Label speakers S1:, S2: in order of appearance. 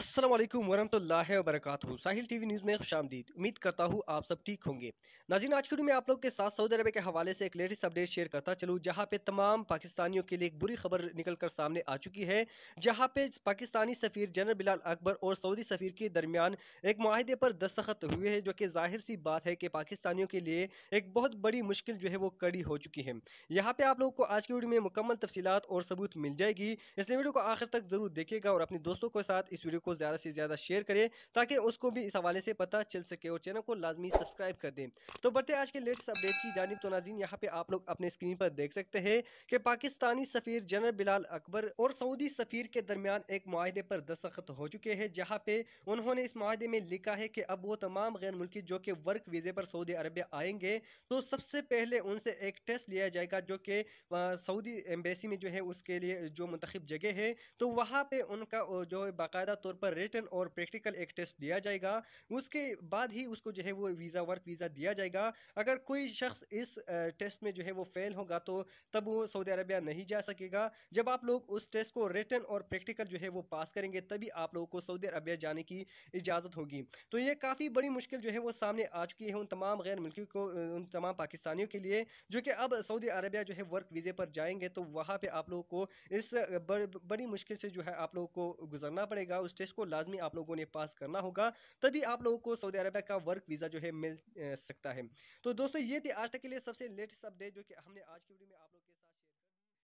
S1: असलम वरहमल वरक साहिल TV news में खुश आमदीद उम्मीद करता हूँ आप सब ठीक होंगे नाजीन आज की वीडियो में आप लोग के साथ सऊदी अरब के हवाले से एक लेटेस्ट अपडेट शेयर करता चलूँ जहाँ पे तमाम पाकिस्तानियों के लिए एक बुरी खबर निकल कर सामने आ चुकी है जहाँ पे पाकिस्तानी सफी जनरल बिलाल अकबर और सऊदी सफी के दरमियान एक माहदे पर दस्तखत हुए हैं जो कि जाहिर सी बात है कि पाकिस्तानियों के लिए एक बहुत बड़ी मुश्किल जो है वो कड़ी हो चुकी है यहाँ पर आप लोग को आज की वीडियो में मुकम्मल तफसीत और सबूत मिल जाएगी इसलिए वीडियो को आखिर तक ज़रूर देखिएगा और अपने दोस्तों के साथ इस वीडियो को को ज़्यादा से ज़्यादा शेयर करें ताकि उसको भी इस हवाले से पता चल सके और चैनल को लाजमी सब्सक्राइब कर दें तो बढ़ते आज के लेटेस्ट अपडेट की जानब तो नाजीन यहाँ पर आप लोग अपने स्क्रीन पर देख सकते हैं कि पाकिस्तानी सफ़ीर जनरल बिलाल अकबर और सऊदी सफ़ीर के दरमियान एक माहे पर दस्तखत हो चुके हैं जहाँ पर उन्होंने इस माहे में लिखा है कि अब वो तमाम गैर मुल्की जो कि वर्क वीज़े पर सऊदी अरब आएंगे तो सबसे पहले उनसे एक टेस्ट लिया जाएगा जो कि सऊदी एम्बेसी में जो है उसके लिए जो मंतखब जगह है तो वहाँ पर उनका जो है बाकायदा तौर पर रिटर्न और प्रैक्टिकल एक टेस्ट दिया जाएगा उसके बाद ही उसको जो है वो वीज़ा वर्क वीज़ा दिया जाएगा अगर कोई शख्स इस टेस्ट में जो है वो फेल होगा तो तब वो सऊदी अरबिया नहीं जा सकेगा जब आप लोग उस टेस्ट को रिटर्न और प्रैक्टिकल जो है वो पास करेंगे तभी आप लोगों को सऊदी अरबिया जाने की इजाज़त होगी तो ये काफ़ी बड़ी मुश्किल जो है वो सामने आ चुकी है उन तमाम गैर मुल्की को उन तमाम पाकिस्तानियों के लिए जो कि अब सऊदी अरबिया जो है वर्क वीज़े पर जाएंगे तो वहाँ पर आप लोगों को इस बड़ी मुश्किल से जो है आप लोगों को गुजरना पड़ेगा उस टेस्ट इसको को लाजमी आप लोगों ने पास करना होगा तभी आप लोगों को सऊदी अरबिया का वर्क वीज़ा जो है मिल सकता है तो दोस्तों ये थी आज तक के लिए सबसे लेटेस्ट अपडेट जो कि हमने आज की वीडियो में आप लोग के साथ